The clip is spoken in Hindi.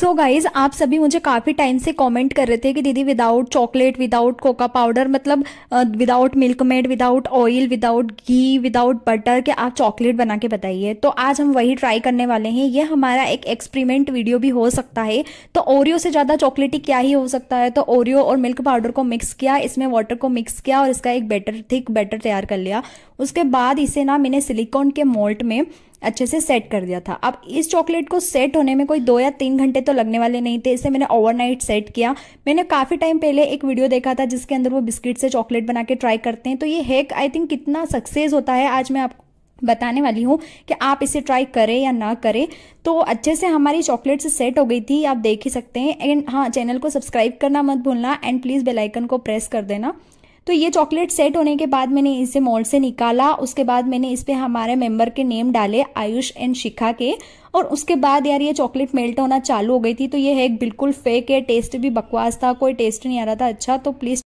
सो so गाइज आप सभी मुझे काफ़ी टाइम से कमेंट कर रहे थे कि दीदी without chocolate without cocoa powder मतलब without Milkmaid without oil without घी विदाउट बटर के आप चॉकलेट बना के बताइए तो आज हम वही ट्राई करने वाले हैं ये हमारा एक एक्सपेरिमेंट वीडियो भी हो सकता है तो ओरियो से ज़्यादा चॉकलेटी क्या ही हो सकता है तो ओरियो और मिल्क पाउडर को मिक्स किया इसमें वाटर को मिक्स किया और इसका एक बैटर थिक बैटर तैयार कर लिया उसके बाद इसे ना मैंने सिलिकॉन के मोल्ट में अच्छे से सेट कर दिया था अब इस चॉकलेट को सेट होने में कोई दो या तीन घंटे तो लगने वाले नहीं थे इसे मैंने ओवरनाइट सेट किया मैंने काफ़ी टाइम पहले एक वीडियो देखा था जिसके अंदर वो बिस्किट से चॉकलेट बना के ट्राई करते हैं तो ये हैक आई थिंक कितना सक्सेस होता है आज मैं आपको बताने वाली हूँ कि आप इसे ट्राई करें या ना करें तो अच्छे से हमारी चॉकलेट से सेट हो गई थी आप देख ही सकते हैं एंड हाँ चैनल को सब्सक्राइब करना मत भूलना एंड प्लीज़ बेलाइकन को प्रेस कर देना तो ये चॉकलेट सेट होने के बाद मैंने इसे मॉल से निकाला उसके बाद मैंने इस पर हमारे मेंबर के नेम डाले आयुष एंड शिखा के और उसके बाद यार ये चॉकलेट मेल्ट होना चालू हो गई थी तो ये है बिल्कुल फेक है टेस्ट भी बकवास था कोई टेस्ट नहीं आ रहा था अच्छा तो प्लीज़